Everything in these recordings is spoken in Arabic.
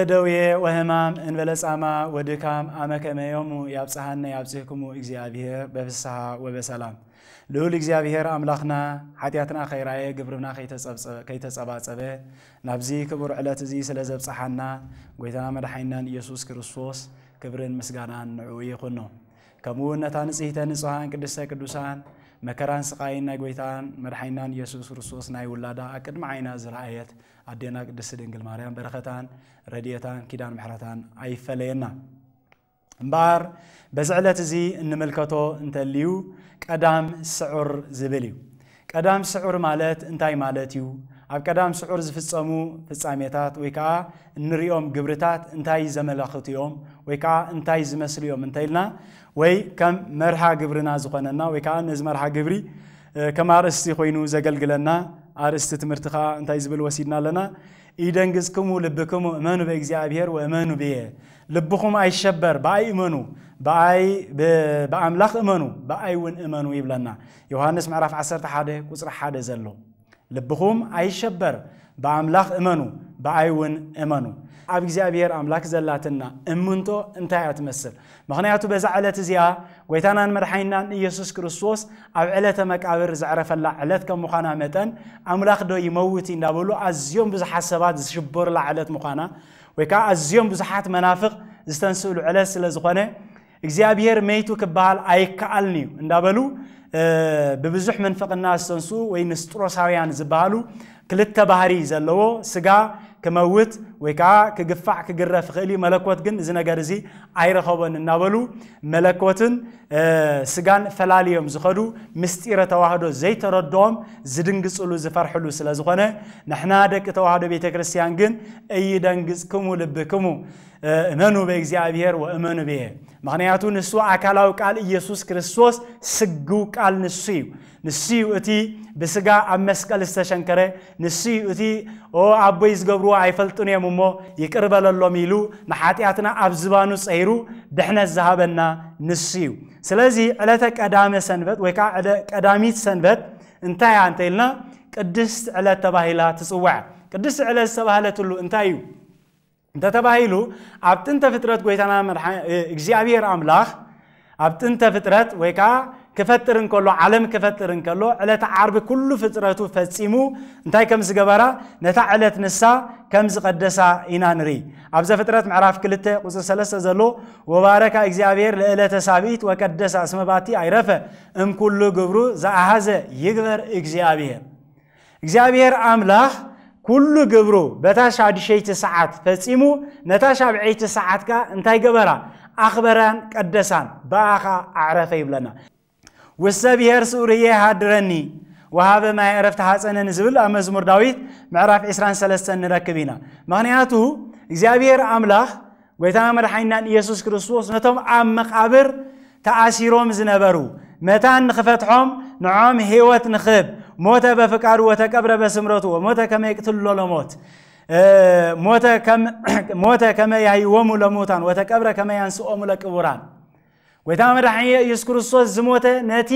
ለደውየ ወህማም እንበለ ጻማ ወድካም አመ ከመ ዮሙ ያብጽሐነ ያብጽሕክሙ እግዚአብሔር በፍስሓ ወበሰላም ልዑል እግዚኣብሔር ኣምላኽና ሓጢኣትና ኸይራየ ግብርና ከይተጸባጸበ ናብዚ ክቡር ዕለት እዚ ስለ ዘብጽሓና ጐይታና መድሓይናን ኢየሱስ ክርስቶስ ክብርን ምስጋናን ንዕኡ ይኹኖ ከምኡ ነታ ንጽህተ ንጹሓን ቅድስተ ቅዱሳን መከራን ስቃይን ናይ ጎይታን መድሓይናን ኢየሱስ ክርስቶስ ናይ ውላዳ ኣብ ቅድሚ ዓይና ዝረኣየት ኣዴና ቅድስቲ ድንግል ማርያም በረኸታን ረድኤታን ኪዳን ምሕረታን ኣይፈለየና እምበር በዚ ዕለት እዚ እንምልከቶ እንተልዩ ቀዳም ስዑር ዝብል እዩ ቀዳም ስዑር ማለት እንታይ ማለት እዩ ኣብ ቀዳም ስዑር ዝፍፀሙ ፍፃሜታት ወይ ከዓ እንሪኦም ግብርታት እንታይ ዘመላኽቱ እዮም ወይ ከዓ እንታይ ዝመስሉ እዮም እንተይልና ወይ ከም መርሓ ግብርና ዝኾነና ወይ ከዓ ነዚ መርሓ ግብሪ ከም ኣርእስቲ ኮይኑ ዘገልግለና ኣርእስቲ ትምህርቲ ከዓ እንታይ ዝብል ወሲድና ኣለና ኢደንግዝክሙ ልብክሙ እመኑ በእግዚኣብሔር ወእመኑ ብየ ልብኹም ኣይሸበር ብኣይ እመኑ ብኣምላኽ እመኑ ብኣይ እውን እመኑ ይብለና ዮሃንስ ምዕራፍ 11 ቁፅሪ 1 ዘሎ ልብኹም ኣይሸበር ብኣምላኽ እመኑ ብኣይ እውን እመኑ ኣብ እግዚኣብሔር ኣምላክ ዘላትና እምንቶ እንታይ እያ ትመስል ምክንያቱ በዛ ዕለት እዚኣ ጎይታናን መድሓይናን ኢየሱስ ክርስቶስ ኣብ ዕለተ መቃብር ዘዕረፈላ ዕለት ከም ምዃና መጠን ኣምላኽ ዶ ይመውት እንዳበሉ ኣዝዮም ብዙሓት ሰባት ዝሽበሩላ ዕለት ምዃና ወይ ከዓ ኣዝዮም ብዙሓት መናፍቕ ዝተንስእሉ ዕለት ስለ ዝኾነ እግዚአብሔር መይቱ ክበሃል ኣይከኣልን እዩ እንዳበሉ ብብዙሕ መንፈቅና ዝተንስኡ ወይ ንስጥሮሳውያን ዝበሃሉ ክልተ ባህሪ ዘለዎ ስጋ ክመውት ወይ ከዓ ክግፋዕ ክግረፍ ክእል እዩ መለኮት ግን እዚ ነገር እዚ ኣይረኸቦን እናበሉ መለኮትን ስጋን ፈላለዮም ዝኸዱ ምስጢረ ተዋህዶ ዘይተረድኦም ዝድንግፅሉ ዝፈርሕሉ ስለ ዝኾነ ንሕና ደቂ ተዋህዶ ቤተ ክርስቲያን ግን እይደንግፅክሙ ልብክሙ እመኑ በእግዚአብሔር ወእመኑ ብየ ምክንያቱ ንሱ ኣካላዊ ቃል ኢየሱስ ክርስቶስ ስግው ቃል ንሱ እዩ ንሱ እዩ እቲ ብስጋ ኣብ መስቀል ዝተሸንከረ ንሱ እዩ እቲ ኣቦይ ዝገብርዎ ኣይፈልጡን እዮም مو يكرب الله ميلو نحاتي عتنا أبزبانو سيرو دحنا الذهبنا نسيو سلازي علتك قدامي سنبت ويكا قدامي سنبت انتاي عانتيلنا قدس على تباهيلا تسوع قدس على السباهلة تلو انتايو انت تباهيلو عبتنت فترة قويتنا مرحان اجزي عبير عملاخ عبتنت فترة ويكا ክፈጥር እንከሎ ዓለም ክፈጥር እንከሎ ዕለት ዓርቢ ኩሉ ፍጥረቱ ፈፂሙ እንታይ ከም ዝገበራ ነታ ዕለት ንሳ ከም ዝቐደሳ ኢና ንርኢ ኣብ ዘፍጥረት ምዕራፍ 2 ቁፅሪ 3 ዘሎ ወባረካ እግዚኣብሔር ንዕለተ ሳብኢት ወቀደሳ ስመባቲ ኣይረፈ እምኩሉ ግብሩ ዝኣሃዘ ይግበር እግዚኣብሔር እግዚኣብሔር ኣምላኽ ኩሉ ግብሩ በታ ሻድሸይቲ ሰዓት ፈፂሙ ነታ ሻብዐይቲ ሰዓት ከዓ እንታይ ገበራ ኣኽበራን ቀደሳን በኣኻ ኣዕረፈ ይብለና والسبيهر سوريه هادرني وهاب ما عرفت حسنا نزبل مزمور داويت معرف 23 نركبينا مغنياته እግዚአብሔር አምላኽ ጎይታና መድሓኒናን ኢየሱስ ክርስቶስ ነቶም ኣብ መቃብር ተኣሲሮም ዝነበሩ መታን ንኽፈትሖም ንዖም ህይወት ንኽብ ሞተ በፍቃዱ ወተቀብረ በስምረቱ ወሞተ ከመ موتا ለሞት ሞተ ከመ ያህይዎሙ ለሙታን ወተቀብረ ከመ ያንስኦሙ ለቅቡራን ጎይታ መድሓኒ ኢየሱስ ክርስቶስ ዝሞተ ነቲ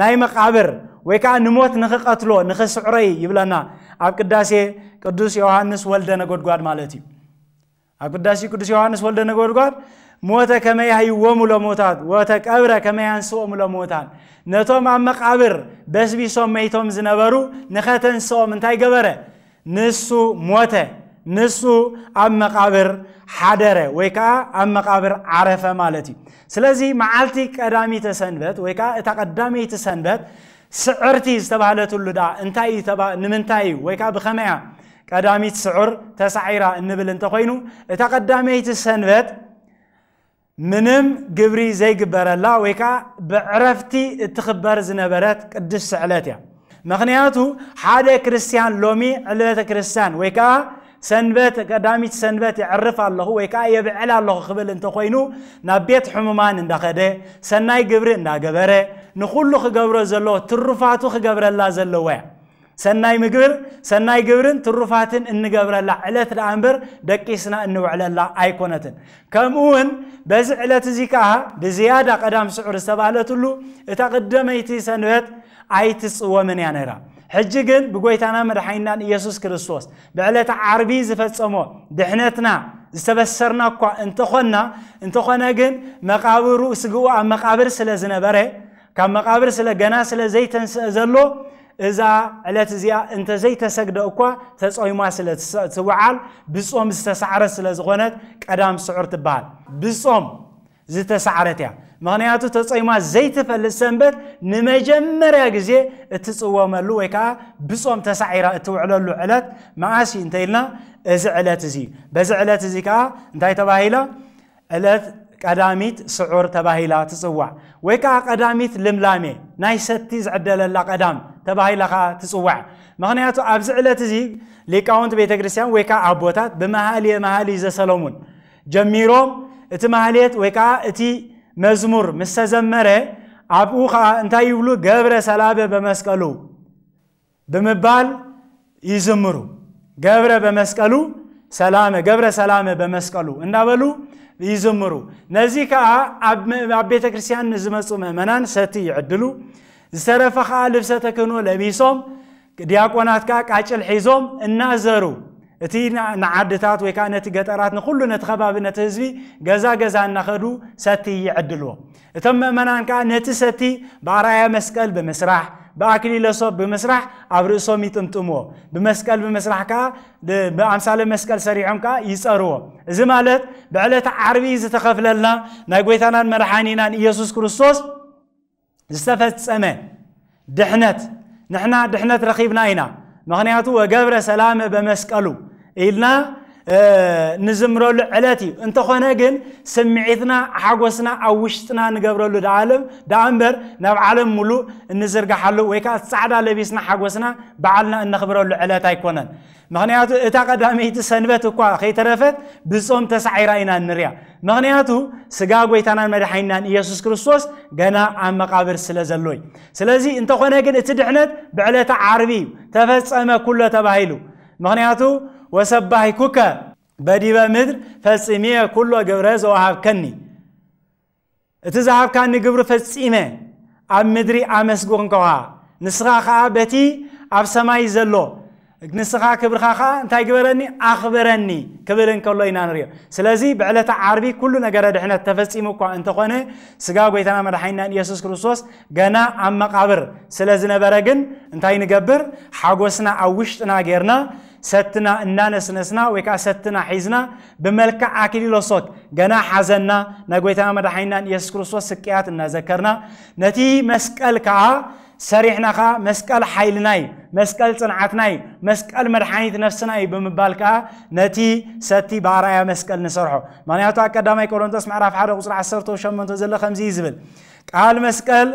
ናይ መቃብር ወይ ከዓ ንሞት ንኽቐትሎ ንኽስዕረይ ይብለና ኣብ ቅዳሴ ቅዱስ ዮሃንስ ወልደ ነጎድጓድ ማለት እዩ ኣብ ቅዳሴ ቅዱስ ዮሃንስ ወልደ ነጎድጓድ ሞተ ከመይ ሃይዎሙ ለሞታት ወተቀብረ ከመይ ያንስኦም ለሞታን ነቶም ኣብ መቃብር በስቢሶም መይቶም ዝነበሩ ንኸተንስኦም እንታይ ገበረ ንሱ ሞተ ንሱ ኣብ መቃብር ሓደረ ወይ ከዓ ኣብ መቃብር ዓረፈ ማለት እዩ ስለዚ መዓልቲ ቀዳሚተ ሰንበት ወይ ከዓ እታ ቀዳመይቲ ሰንበት ስዕርቲ ዝተባህለትሉ ዳ እንታይ ንምንታይ እዩ ወይ ከዓ ብኸመያ ቀዳሚት ስዑር ተሳዒራ እንብል እንተኮይኑ እታ ቀዳመይቲ ሰንበት ምንም ግብሪ ዘይግበረላ ወይ ከዓ ብዕረፍቲ እትኽበር ዝነበረት ቅድስ ስዕለት እያ ምክንያቱ ሓደ ክርስቲያን ሎሚ ዕልበተ ክርስቲያን ወይ ከዓ ሰንበት ቀዳሚት ሰንበት ይዕርፍ ኣለኹ ወይ ከዓ የብዕል ኣለኹ ክብል እንተኮይኑ ናብ ቤት ሕሙማን እንዳኸደ ሰናይ ግብሪ እንዳገበረ ንኩሉ ክገብሮ ዘለዎ ትሩፋቱ ክገብረላ ዘለዋ እያ ሰናይ ምግብር ሰናይ ግብርን ትሩፋትን እንገብረላ ዕለት ደኣ እምበር ደቂስና እንውዕለላ ኣይኮነትን ከምኡ እውን በዚ ዕለት እዚ ከዓ ብዝያዳ ቀዳም ስዑር ዝተባሃለትሉ እታ ቅደመይቲ ሰንበት ኣይትፅወምን እያ ነይራ حجي جن بقويتنا مرحينا يسوس كرسوس بعلة عربي زفت سمو دحنتنا استبسرنا قا انتخنا انتخنا جن مقابر سجوا عن مقابر سلا زنبرة كم مقابر سلا جناس سلا زيت زلو إذا على تزيا أنت زيت سجد أقوى تسأي ما سلا توعل بصوم استسعر سلا زغنت كدام سعر تبال بصوم زيت سعرتها ምክንያቱ ተፀይማ ዘይትፈልጥ ሰንበት ንመጀመርያ ግዜ እትፅወመሉ ወይ ከዓ ብፆም ተሳዒራ እትውዕለሉ ዕለት መዓሲ እንተኢልና እዚ ዕለት እዚ በዚ ዕለት እዚ ከዓ እንታይ ተባሂላ ዕለት ቀዳሚት ስዑር ተባሂላ ትፅዋዕ ወይ ከዓ ቀዳሚት ልምላሜ ናይ ሰቲ ዝዕደለላ ቀዳም ተባሂላ ከዓ ትፅዋዕ ምክንያቱ ኣብዚ ዕለት እዚ ሊቃውንቲ ቤተ ክርስቲያን ወይ ከዓ ኣቦታት ብመሃልየ መሃሊ ዘሰሎሙን ጀሚሮም እቲ ማህሌት ወይ ከዓ እቲ መዝሙር ምስተዘመረ አብኡ ከዓ እንታይ ይብሉ ገብረ ሰላበ በመስቀሉ ብምባል ይዝምሩ ገብረ በመስቀሉ ሰላመ ገብረ ሰላመ በመስቀሉ እንዳበሉ ይዝምሩ ነዚ ከዓ ኣብ ቤተ ክርስቲያን ንዝመፁ ምእመናን ሰቲ ይዕድሉ ዝተረፈ ከዓ ልብሰ ተክህኖ ለቢሶም ዲያቆናት ከዓ ቃጭል ሒዞም እናዘሩ እቲ ንዓድታት ወይ ከዓ ነቲ ገጠራት ንኩሉ ነቲ ከባቢ ነቲ ህዝቢ ገዛ ገዛ እናኸዱ ሰቲ ይዕድልዎ እቶም ምእመናን ከዓ ነቲ ሰቲ ብኣርኣያ መስቀል ብምስራሕ ብኣክሊለ ሶብ ብምስራሕ ኣብ ርእሶም ይጥምጥምዎ ብመስቀል ብምስራሕ ከዓ ብኣምሳለ መስቀል ሰሪሖም ከዓ ይፀርዎ እዚ ማለት ብዕለቲ ዓርቢ ዝተኸፍለልና ናይ ጎይታናን መድሓኒናን ኢየሱስ ክርስቶስ ዝተፈፀመ ድሕነት ንሕና ድሕነት ረኺብና ኢና ምክንያቱ ወገብረ ሰላመ በመስቀሉ ኢልና ንዝምረሉ ዕለት እዩ እንተኾነ ግን ስምዒትና ሓጎስና ኣብ ውሽጥና ንገብረሉ ዳዓለም ዳኣ እምበር ናብ ዓለም ሙሉእ እንዝርጋሓሉ ወይ ከዓ ፃዕዳ ለቢስና ሓጎስና በዓልና እነኽብረሉ ዕለት ኣይኮነን ምክንያቱ እታ ቀዳመይቲ ሰንበት እኳ ከይተረፈት ብጾም ተሳዒራ ኢና ንርያ ምክንያቱ ስጋ ጎይታናን መድሓይናን ኢየሱስ ክርስቶስ ገና ኣብ መቃብር ስለ ዘሎ እዩ ስለዚ እንተኾነ ግን እቲ ድሕነት ብዕለታ ዓርቢ እዩ ተፈፀመ ኩሎ ተባሂሉ ምክንያቱ ወሰባሂኩከ በዲበ ምድር ፈጽሜ ኩሎ ግብረ ዘወሃብከኒ እቲ ዝሃብካኒ ግብሪ ፈፂመ ኣብ ምድሪ ኣመስግንከዋ ንስኻ ከዓ በቲ ኣብ ሰማይ ዘሎ ንስኻ ክብርኻ ከዓ እንታይ ግበረኒ ኣኽብረኒ ክብል እንከሎ ኢና ንሪኦ ስለዚ ብዕለታ ዓርቢ ኩሉ ነገረ ድሕነት ተፈፂሙ እኳ እንተኾነ ስጋ ጎይታና መድሓይናን ኢየሱስ ክርስቶስ ገና ኣብ መቃብር ስለ ዝነበረ ግን እንታይ ንገብር ሓጎስና ኣብ ውሽጥና ጌርና ستنا እናነስነስና ወይ ከዓ ሰትና ሒዝና ብመልክዕ ኣክሊሎሶት ገና ሓዘና ናይ ጎይታና መድሓኒናን ኢየሱስ ክርስቶስ ስቅያት እናዘከርና ነቲ መስቀል ከዓ ሰሪሕና ከዓ መስቀል ሓይልናይ መስቀል ፅንዓትናይ መስቀል መድሓኒት ነፍስና እዩ ብምባል ከዓ ነቲ ሰቲ ብኣርኣያ መስቀል ንሰርሖ ምክንያቱ ኣብ ቀዳማይ ቆሮንቶስ ምዕራፍ 1 ቁፅሪ 18 ዘሎ ከምዚ ዝብል ቃል መስቀል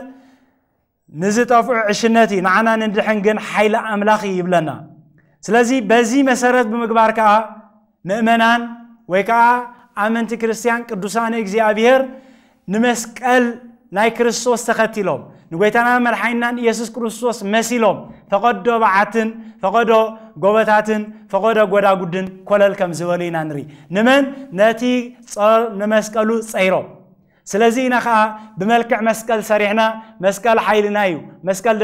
ንዝጠፍዑ ዕሽነት እዩ ንዓና ንድሕን ግን ሓይሊ ኣምላኽ ይብለና ስለዚ በዚህ መሰረት ብምግባር ከዓ ምእመናን ወይ ከዓ ኣመንቲ ክርስቲያን ቅዱሳን እግዚኣብሔር ንመስቀል ናይ ክርስቶስ ተኸቲሎም ንጎይታና መድሓይናን ኢየሱስ ክርስቶስ መሲሎም ፈቐዶ በዓትን ፈቐዶ ጎበታትን ፈቐዶ ጎዳጉድን ኮለል ከም ዝበሉ ኢና ንርኢ ንመን ነቲ ንመስቀሉ ፀይሮም ስለዚ ኢና ከዓ ብመልክዕ መስቀል ሰሪሕና መስቀል ሓይልና እዩ መስቀል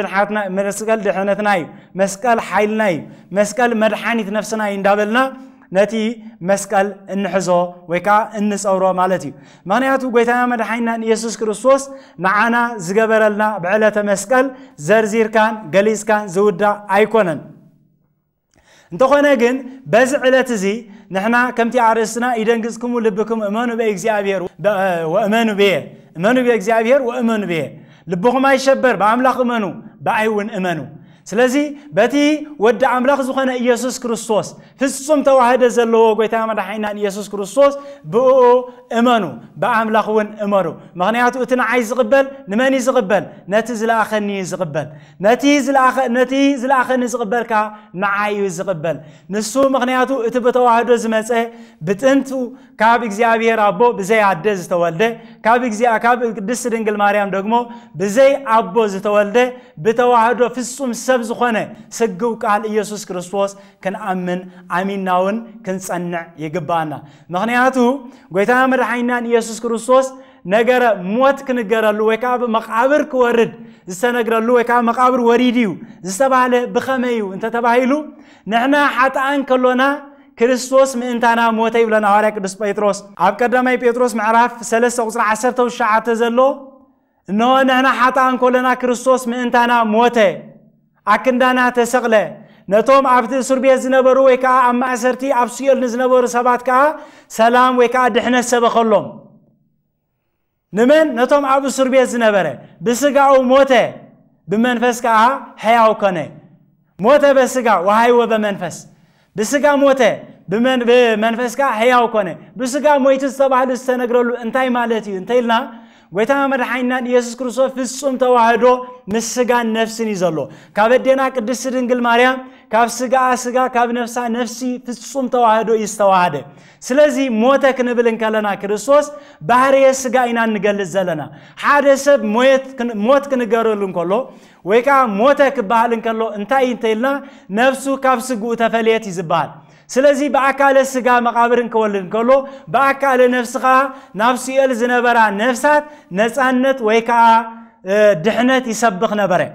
መስቀል ድሕነትና እዩ መስቀል ሓይልና እዩ መስቀል መድሓኒት ነፍስና እዩ እንዳበልና ነቲ መስቀል እንሕዞ ወይ ከዓ እንፀውሮ ማለት እዩ ምክንያቱ ጎይታና መድሓኒና ንኢየሱስ ክርስቶስ ንዓና ዝገበረልና ብዕለተ መስቀል ዘርዚርካን ገሊፅካን ዝውዳእ ኣይኮነን انتخونا جن بز علتزي نحنا كمتي عرسنا إذا جزكم ولبكم إمانو بيه إخزيابير وإمانو بيه إمانو بيه إخزيابير وإمانو بيه لبكم أي شبر بعملاق إمانو بعيون إمانو سلازي باتي ود عملاق زخنا يسوع كريستوس فسوم توحد زلوا قويتا مدحينا يسوع كريستوس بو امنو بعملاق ون امرو مغنيات اتنا عايز يقبل نماني يقبل نتي زلاخني يقبل نتي زلاخ نتي زلاخني يقبل كا نعايو يقبل نسو مغنياتو اتبتوحد زمصه بتنتو كاب إخزيابير أبو بزاي عدز تولد كاب إخزي كاب دس رينجل مريم دعمو بزاي أبو زتولد بتوعدوا في السوم سبز خانة سجوا كعلى يسوع كرستوس كان أمن أمين ناون كان صنع يجبانا مخنياتو قيتها مرحينا يسوع كرستوس نجرا موت كن جرا لوكاب مقابر كورد زست نجرا لوكاب مقابر وريديو زست بعلى بخميو أنت تبعيلو نحنا حتى أنكلونا ክርስቶስ ምእንታና ሞተ ይብለና ሐዋርያ ቅዱስ ጴጥሮስ ኣብ ቀዳማይ ጴጥሮስ ምዕራፍ 3 ቁፅሪ 19 ዘሎ እነሆ ንሕና ሓጣን ኮለና ክርስቶስ ምእንታና ሞተ ኣክንዳና ተሰቕለ ነቶም ኣብቲ እስር ቤት ዝነበሩ ወይ ከዓ ኣብ ማእሰርቲ ኣብ ሲኦል ንዝነበሩ ሰባት ከዓ ሰላም ወይ ከዓ ድሕነት ሰበኸሎም ንመን ነቶም ኣብ እስር ቤት ዝነበረ ብስጋኡ ሞተ ብመንፈስ ከዓ ሕያው ኮነ ሞተ በስጋ ወሃይወ በመንፈስ ብስጋ ሞተ ብመንፈስካ ሕያው ኮነ ብስጋ ሞይቱ ዝተባህሉ ዝተነግረሉ እንታይ ማለት እዩ ኢልና ጎይታ መድሓኒናን ኢየሱስ ክርስቶስ ፍጹም ተዋህዶ ምስ ስጋን ነፍስን እዩ ዘሎ ካብ ኣዴና ቅድስ ድንግል ማርያም ካብ ስጋ ስጋ ካብ ነፍሳ ነፍሲ ፍጹም ተዋህዶ እዩ ዝተዋህደ ስለዚ ሞተ ክንብል እንከለና ክርስቶስ ባህርየ ስጋ ኢና ንገልፅ ዘለና ሓደ ሰብ ሞት ክንገረሉ እንከሎ ወይ ከዓ ሞተ ክበሃል እንከሎ እንታይ እዩ እንተይልና ነፍሱ ካብ ስግኡ ተፈልየት እዩ ዝበሃል سلازي بأكال السقا مقابرن كولن كولو بأكال نفسها نفسي الزنبرا نفسات نسانت ويكا دحنت يسبق نبره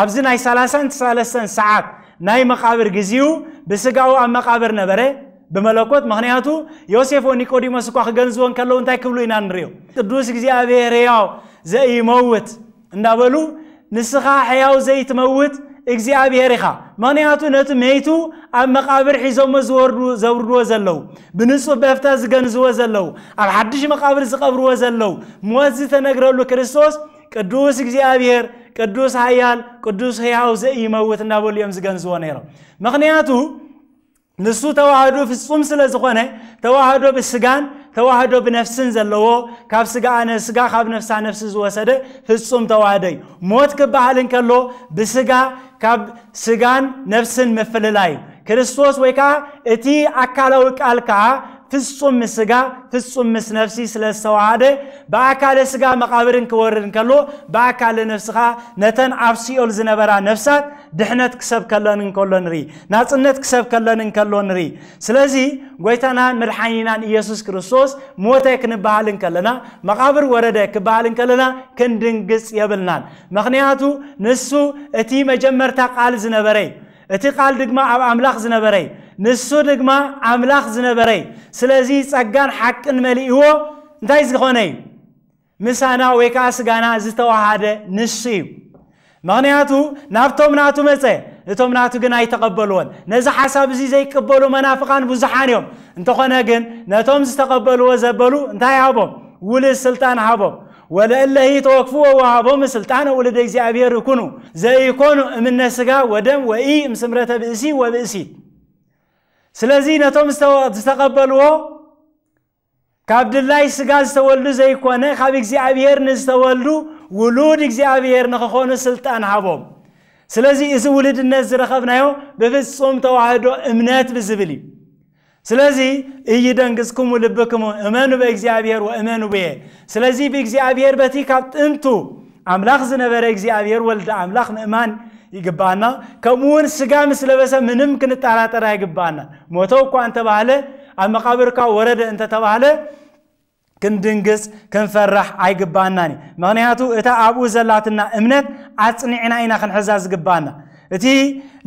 أبزن ناي سلاسن سلاسن ساعات ناي مقابر جزيو بسقاو عم مقابر نبره بملكوت مخنياتو يوسف ونيكوديموس كو خغنزون كلو انتاي كبلو ينان ريو قدوس زي موت اندابلو እንዳበሉ حياو زي تموت እግዚአብሔር ኢኻ ምክንያቱ ነቲ መይቱ ኣብ መቃብር ሒዞሞ ዘውርድዎ ዘለው ብንጹህ በፍታ ዝገንዝዎ ዘለው ኣብ ሓድሽ መቃብር ዝቐብርዎ ዘለው ሞት ዝተነግረሉ ክርስቶስ ቅዱስ እግዚኣብሔር ቅዱስ ሃያል ቅዱስ ህያው ዘኢመውት እናበሉ እዮም ዝገንዝዎ ነይሮም ምክንያቱ ንሱ ተዋህዶ ፍጹም ስለ ዝኾነ ተዋህዶ ብስጋን ተዋህዶ ብነፍስን ዘለዎ ካብ ስጋኣነ ስጋ ካብ ነፍሳ ነፍሲ ዝወሰደ ፍጹም ተዋህደ እዩ ሞት ክበሃል እንከሎ ብስጋ ካብ ስጋን ነፍስን ምፍልላይ ክርስቶስ ወይ ከዓ እቲ ኣካላዊ ቃል ከዓ ፍጹም ስጋ ፍጹም ምስ ነፍሲ ስለዝተዋሃደ ብኣካለ ስጋ መቃብርን ክወርድ እንከሎ ብኣካለ ነፍስኻ ነተን ኣብ ሲኦል ዝነበራ ነፍሳት ድሕነት ክሰብ ከለን እንከሎ ንርኢ ናፅነት ክሰብ ከለን እንከሎ ንርኢ ስለዚ ጎይታናን መድሓኒናን ኢየሱስ ክርስቶስ ሞተ ክንበሃል ከለና መቃብር ወረደ ክበሃል ከለና ክንድንግፅ የብልናን ምክንያቱ ንሱ እቲ መጀመርታ ቃል ዝነበረይ እቲ ቃል ድግማ ኣብ ኣምላኽ ዝነበረይ نسو دقما عملاق زنبري سلازي تسقان حق مليئو انتاي زغوني مسانا ويكاس غانا زتوهاد نسيب مغنياتو نابتو مناتو متي نتو مناتو قنا يتقبلون نزح حساب زي زي كبولو منافقان بوزحانيوم انتو قنا قن نتو مزتقبلو وزبلو انتاي عبوم ولي السلطان عبوم ولا إلا هي توقفوا وعبهم سلطانة ولا ديزي أبيار يكونوا زي يكونوا من نسقة ودم وإي مسمرتها بإسي وبإسي سلازي نتوم استقبلوا كعبد الله سجاز تولدوا زي كونه خبيك زي أبيير نستولدوا ولودك زي أبيير نخخون السلطان حبوم سلازي إذا ولد الناس زرخبنا يوم بفي الصوم توعدوا إمنات بالزبلي سلازي إيه دنقزكم ولبكم إمانوا بيك زي أبيير وإمانوا بيه سلازي بيك زي أبيير بتي كابت أنتو عملاق زنبار زي أبيير ولد عملاق مأمان يجبانا كمون سجا مثل بس منم كن تعلت راي جبانا موتوا كو أنت بعلى المقابر كورد أنت تبعلى كن دنجس كن فرح عي جباناني مغنياتو إتا أبو زلاتنا إمنت عتني عنا إنا خن حزاز جبانا إتي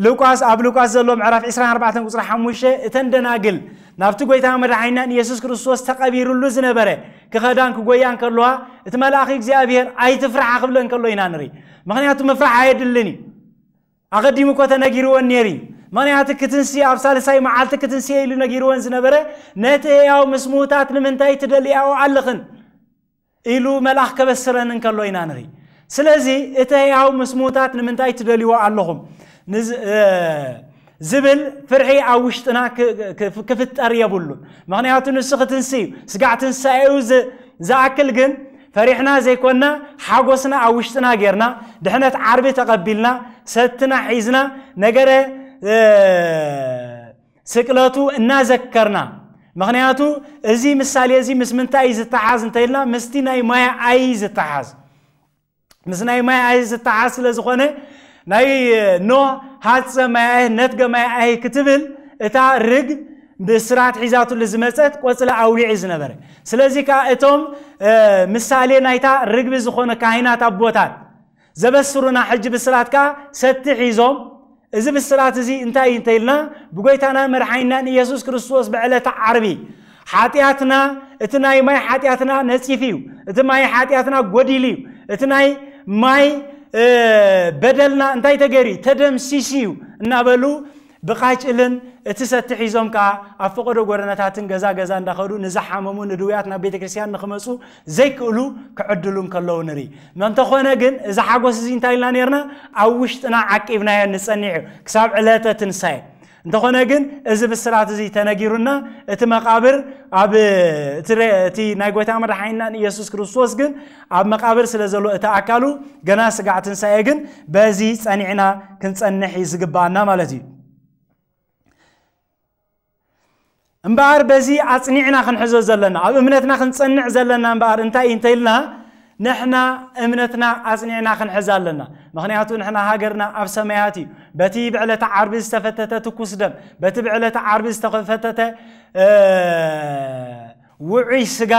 لوكاس أبو لوكاس زلوم عرف إسرائيل أربعة وصر حموشة إتن دناقل نابتو قوي تامر عينا يسوس كرسوس تقابير اللوزن برة كخدان كقوي أنكر لها إتمال أخيك زي أبير أي تفرح أقبل أنكر لها ينانري مغنياتو مفرح عيد اللني أقدم كوتا نجيروان نيري من يعطيك تنسي أفسال ساي ما عالتك تنسي إلو نجيروان زنبرة نتي أو مسموتات نمنتاي تدلي أو علقن إلو ملاح كبسرن إنك الله ينانري سلازي إتي أو مسموتات نمنتاي تدلي وعلهم نز آه، زبل فرعي أوشتنا ك كفت أريا بلو مغنياتو نسخة تنسي سقعت تنسي زاكل جن فرحنا زي كنا حاجسنا عوشتنا جيرنا دحنا عربي تقبلنا ستنا حيزنا نجرة اه سكلاتو إن ذكرنا مغنياتو ازي مثالي ازي مس من تعيز التعاز انتيلنا مستينا ما عايز التعاز مسنا ما عايز التعاز لزخنة ناي نوع هاتس ما نتجمع أي كتبل اتا رج ብስራት ሒዛቱ ዝመፀት ቆፅሊ ኣውሊዕ ዝነበረ ስለዚ ከዓ እቶም ምሳሌ ናይታ ርግቢ ዝኾነ ካሂናት ኣቦታት ዘበስሩና ሕጂ ብስራት ከዓ ሰቲ ሒዞም እዚ ብስራት እዚ እንታይ እዩ እንተይልና ብጎይታና መድሓይናን ኢየሱስ ክርስቶስ ብዕለታ ዓርቢ ሓጢኣትና እቲ ናይ ማይ ሓጢኣትና ነፂፍ እዩ እቲ ማይ ሓጢኣትና ጎዲል እዩ እቲ ናይ ማይ በደልና እንታይ ተገይሩ ተደምሲስ እዩ እናበሉ بقايچلن اتسته حیزم که افقر و گرناتاتن گزا گزان دخورو نزح همون رویات نبیت کریسیان نخمسو زیکلو کعدلون کلاو نری من تو خونه گن زحاقوس زین تایلانیر نه عوشت نه عکیب نه نسنیه کسب علت تنسای انت خونه گن از به سرعت زی تنگیرون نه ات مقابر عب تری تی نگویت امر حین نه یسوس کریسوس گن عب مقابر سلزلو ات عکالو گناس قعتن گن بازیت سنی عنا کنت سنی امبار بزي اصنعنا خنحزو زلنا او امنتنا خنصنع زلنا امبار انتاي انتاي لنا نحنا امنتنا اصنعنا خنحزا لنا مخنياتو نحنا هاجرنا اف سمياتي بتي بعلة عربي استفتت تكوس دم بتي بعلة عربي استفتت اه ውዑይ ስጋ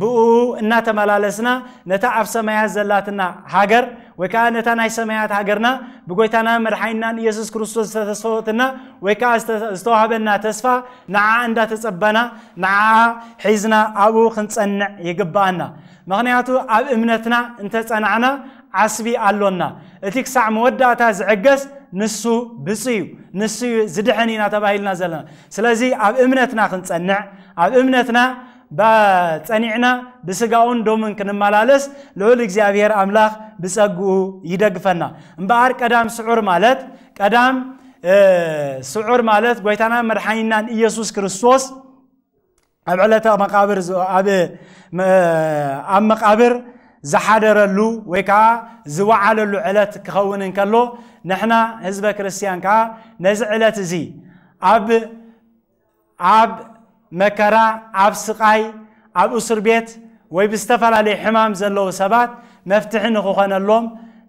ብኡ እናተመላለስና ነታ ኣብ ሰማያት ዘላትና ሃገር ወይ ከዓ ነታ ናይ ሰማያት ሃገርና ብጎይታና መድሓይናን ኢየሱስ ክርስቶስ ዝተተሰወትና ወይ ከዓ ዝተዋህበና ተስፋ ንዓኣ እንዳተፀበና ንዓኣ ሒዝና ኣብኡ ክንፀንዕ ይግባአና ምክንያቱ ኣብ እምነትና እንተፀናዕና ዓስቢ ኣሎና እቲ ክሳዕ መወዳእታ ዝዕገስ ንሱ ብፅ እዩ ንሱ ዝድሕን ኢና ተባሂልና ዘለና ስለዚ ኣብ እምነትና ክንፀንዕ ኣብ እምነትና በጸኒዕና ብስጋውን ዶምን ክንመላለስ ልዑል እግዚኣብሔር ኣምላኽ ብፀጉኡ ይደግፈና እምበኣር ቀዳም ስዑር ማለት ቀዳም ስዑር ማለት ጎይታና መድሓኒናን ኢየሱስ ክርስቶስ ኣብ ዕለተ መቃብር ኣብ መቃብር ዝሓደረሉ ወይ ከዓ ዝወዓለሉ ዕለት ክኸውን እንከሎ ንሕና ህዝበ ክርስትያን ከዓ ነዚ ዕለት እዚ ኣብ መከራ ኣብ ስቃይ ኣብ እስር ቤት ወይ ብዝተፈላለዩ ሕማም ዘለዉ ሰባት መፍትሒ ንክኾነሎም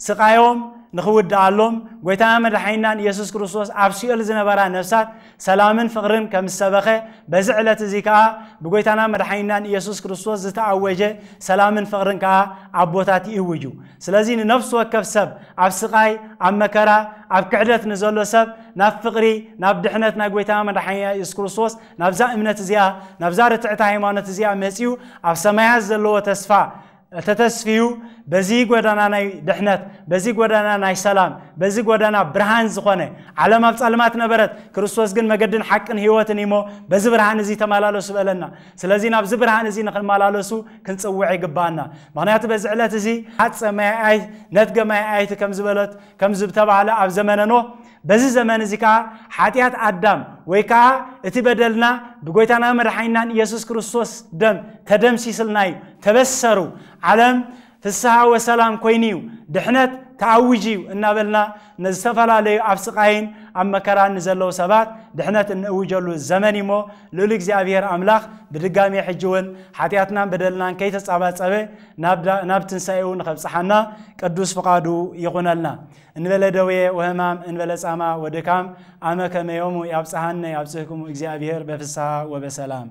ስቃዮም ንኽውድኣሎም ጎይታና መድሓይናን ኢየሱስ ክርስቶስ ኣብ ሲኦል ዝነበራ ነፍሳት ሰላምን ፍቕርን ከም ዝሰበኸ በዚ ዕለት እዚ ከዓ ብጎይታና መድሓይናን ኢየሱስ ክርስቶስ ዝተኣወጀ ሰላምን ፍቕርን ከዓ ኣቦታት ይእውጁ ስለዚ ንነፍሲ ወከፍ ሰብ ኣብ ስቃይ ኣብ መከራ ኣብ ክዕደት ንዘሎ ሰብ ናብ ፍቕሪ ናብ ድሕነት ናይ ጎይታና መድሓይና ኢየሱስ ክርስቶስ ናብዛ እምነት እዚኣ ናብዛ ርትዕቲ ሃይማኖት እዚኣ መፅኡ ኣብ ሰማያት ዘለዎ ተስፋ እተተስፍዩ በዚ ጎዳና ናይ ድሕነት በዚ ጎዳና ናይ ሰላም በዚ ጎዳና ብርሃን ዝኾነ ዓለም ኣብ ጸልማት ነበረት ክርስቶስ ግን መገድን ሓቅን ህይወትን ኢሞ በዚ ብርሃን እዚ ተመላለሱ በለና ስለዚ ናብዚ ብርሃን እዚ ንክንመላለሱ ክንፅውዕ ይግባአና ምክንያቱ በዚ ዕለት እዚ ሓፀ ማይኣይ ነትገ ማይኣይቲ ከም ዝበለት ከም ዝተባሃለ ኣብ ዘመነኖ በዚ ዘመን እዚ ከዓ ሓጢኣት ኣዳም ወይ ከዓ እቲ በደልና ብጎይታና መድሓይናን ኢየሱስ ክርስቶስ ደም ተደምሲስልና እዩ ተበሰሩ ዓለም ፍስሓ ወሰላም ኮይኑ እዩ ድሕነት ተዓውጅ እዩ እናበልና ንዝተፈላለዩ ኣብ ስቃይን ኣብ መከራን ንዘለዉ ሰባት ድሕነት እንእውጀሉ ዘመን እሞ ልኡል እግዚኣብሔር ኣምላኽ ብድጋሚ ሕጂ እውን ሓጢኣትናን በደልናን ከይተፃባፀበ ናብ ትንሳኤኡ ንኸብፅሓና ቅዱስ ፍቓዱ ይኹነልና እንበለ ደውየ ወህማም እንበለ ፃማ ወድካም ኣመ ከመዮሙ ያብፅሓነ ያብፅህኩሙ እግዚኣብሔር በፍስሓ ወበሰላም